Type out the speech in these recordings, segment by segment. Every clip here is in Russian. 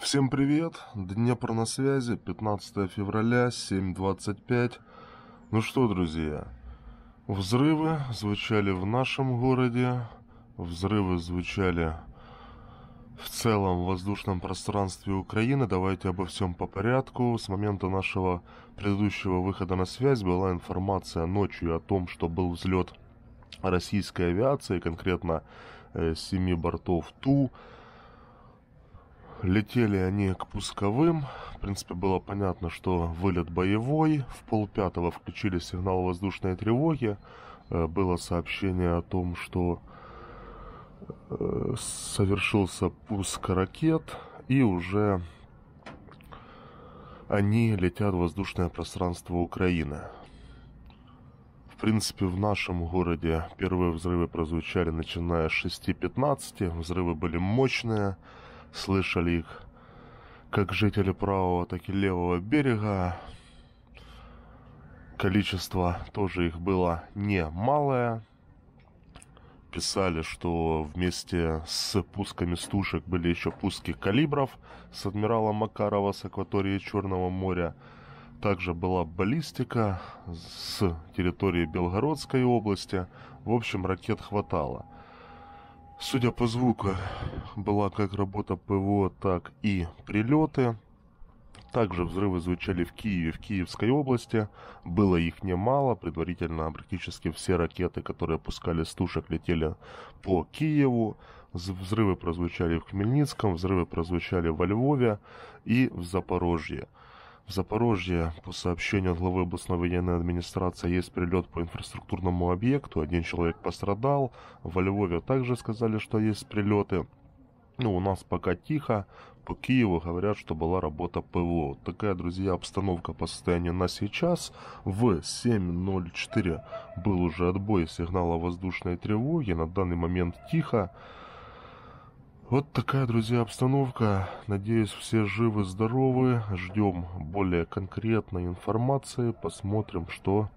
Всем привет, Днепр на связи, 15 февраля, 7.25. Ну что, друзья, взрывы звучали в нашем городе, взрывы звучали в целом в воздушном пространстве Украины. Давайте обо всем по порядку. С момента нашего предыдущего выхода на связь была информация ночью о том, что был взлет российской авиации, конкретно э, 7 бортов Ту летели они к пусковым. В принципе, было понятно, что вылет боевой. В полпятого включили сигнал воздушной тревоги. Э, было сообщение о том, что э, совершился пуск ракет. И уже они летят в воздушное пространство Украины. В принципе, в нашем городе первые взрывы прозвучали, начиная с 6.15. Взрывы были мощные слышали их как жители правого, так и левого берега. Количество тоже их было немалое. Писали, что вместе с пусками стушек были еще пуски калибров с адмирала Макарова с акватории Черного моря. Также была баллистика с территории Белгородской области. В общем, ракет хватало – Судя по звуку, была как работа ПВО, так и прилеты. Также взрывы звучали в Киеве в Киевской области. Было их немало. Предварительно практически все ракеты, которые опускали с тушек, летели по Киеву. Взрывы прозвучали в Хмельницком, взрывы прозвучали во Львове и в Запорожье. В Запорожье, по сообщению от главы областной военной администрации, есть прилет по инфраструктурному объекту, один человек пострадал. Во Львове также сказали, что есть прилеты. Ну, у нас пока тихо, по Киеву говорят, что была работа ПВО. Такая, друзья, обстановка по состоянию на сейчас. В 7.04 был уже отбой сигнала воздушной тревоги, на данный момент тихо. Вот такая, друзья, обстановка. Надеюсь, все живы-здоровы. Ждем более конкретной информации. Посмотрим, что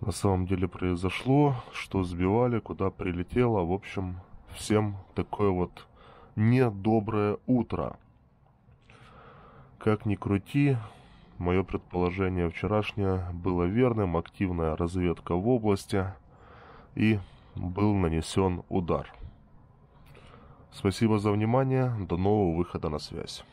на самом деле произошло, что сбивали, куда прилетело. В общем, всем такое вот недоброе утро. Как ни крути, мое предположение вчерашнее было верным. Активная разведка в области и был нанесен удар. Спасибо за внимание. До нового выхода на связь.